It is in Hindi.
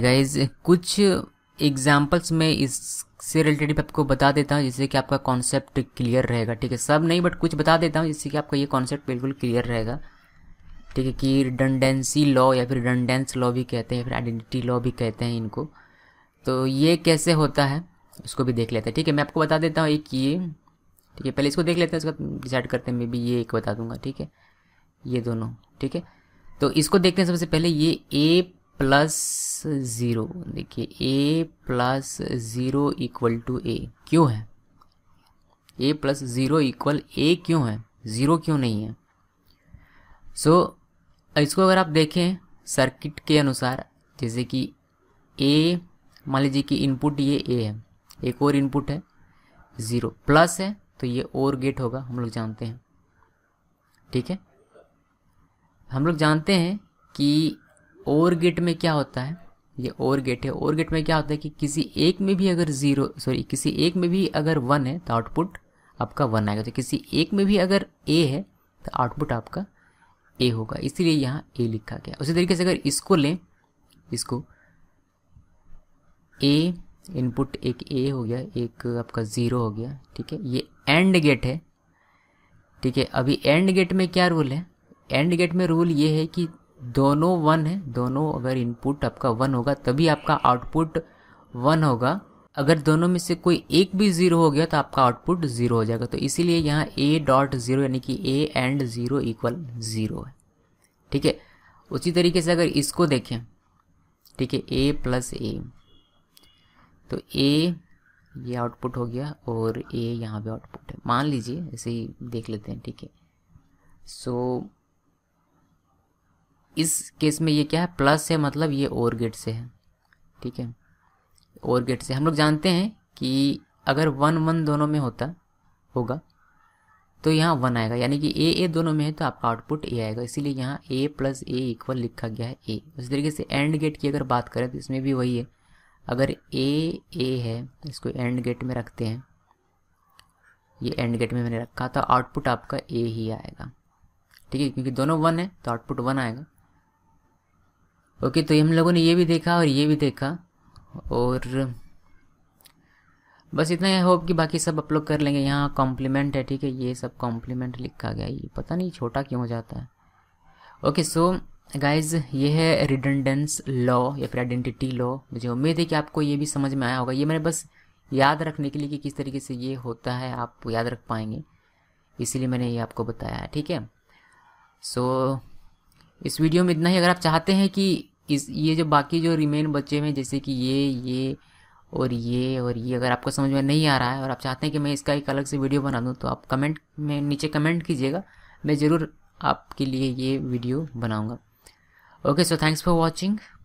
गाइज कुछ एग्जाम्पल्स में इससे रिलेटेड आपको बता देता हूँ जिससे कि आपका कॉन्सेप्ट क्लियर रहेगा ठीक है सब नहीं बट कुछ बता देता हूँ जिससे कि आपका ये कॉन्सेप्ट बिल्कुल क्लियर रहेगा ठीक है कि रिडंडेंसी लॉ या फिर रिडंडेंस लॉ भी कहते हैं फिर आइडेंटिटी लॉ भी कहते हैं इनको तो ये कैसे होता है उसको भी देख लेते हैं ठीक है मैं आपको बता देता हूँ एक ये ठीक है पहले इसको देख लेते हैं उसका डिसाइड करते हैं मे बी ये एक बता दूंगा ठीक है ये दोनों ठीक है तो इसको देखते हैं सबसे पहले ये ए प्लस ज़ीरो देखिए A plus zero equal to A क्यों है A plus zero equal A क्यों है ज़ीरो क्यों नहीं है सो so, इसको अगर आप देखें सर्किट के अनुसार जैसे कि ए मान लीजिए कि इनपुट ये ए है एक और इनपुट है ज़ीरो प्लस है तो ये और गेट होगा हम लोग जानते हैं ठीक है हम लोग जानते हैं कि और गेट में क्या होता है ये और गेट है और गेट में क्या होता है कि किसी एक में भी अगर जीरो सॉरी किसी एक में भी अगर वन है तो आउटपुट आपका वन आएगा तो किसी एक में भी अगर ए है तो आउटपुट आपका ए होगा इसीलिए यहाँ ए लिखा गया उसी तरीके से अगर इसको लें इसको ए इनपुट एक ए हो गया एक आपका ज़ीरो हो गया ठीक है ये एंड गेट है ठीक है अभी एंड गेट में क्या रूल है एंड गेट में रूल ये है कि दोनों वन है दोनों अगर इनपुट आपका वन होगा तभी आपका आउटपुट वन होगा अगर दोनों में से कोई एक भी ज़ीरो हो गया तो आपका आउटपुट ज़ीरो हो जाएगा तो इसीलिए यहाँ ए डॉट ज़ीरो यानी कि A and zero equal zero है ठीक है उसी तरीके से अगर इसको देखें ठीक है ए प्लस ए तो ए ये आउटपुट हो गया और ए यहाँ पे आउटपुट है मान लीजिए ऐसे ही देख लेते हैं ठीक है सो so, इस केस में ये क्या है प्लस है मतलब ये और गेट से है ठीक है और गेट से हम लोग जानते हैं कि अगर वन वन दोनों में होता होगा तो यहाँ वन आएगा यानी कि ए ए दोनों में है तो आपका आउटपुट ए आएगा इसीलिए यहाँ ए प्लस ए इक्वल लिखा गया है ए उसी तरीके से एंड गेट की अगर बात करें तो इसमें भी वही है अगर ए ए है तो इसको एंड गेट में रखते हैं ये एंड गेट में मैंने रखा तो आउटपुट आपका ए ही आएगा ठीक है क्योंकि दोनों वन है तो आउटपुट वन आएगा ओके तो हम लोगों ने ये भी देखा और ये भी देखा और बस इतना ही होप कि बाकी सब अपलोड कर लेंगे यहाँ कॉम्प्लीमेंट है ठीक है ये सब कॉम्प्लीमेंट लिखा गया ये पता नहीं छोटा क्यों हो जाता है ओके सो गाइज ये है रिडेंडेंस लॉ या फिर आइडेंटिटी लॉ मुझे उम्मीद है कि आपको ये भी समझ में आया होगा ये मैंने बस याद रखने के लिए कि किस तरीके से ये होता है आप याद रख पाएंगे इसीलिए मैंने ये आपको बताया है ठीक है सो इस वीडियो में इतना ही अगर आप चाहते हैं कि इस ये जो बाकी जो रिमेन बचे हुए हैं जैसे कि ये ये और ये और ये अगर आपको समझ में नहीं आ रहा है और आप चाहते हैं कि मैं इसका एक अलग से वीडियो बना दूँ तो आप कमेंट में नीचे कमेंट कीजिएगा मैं ज़रूर आपके लिए ये वीडियो बनाऊँगा okay so thanks for watching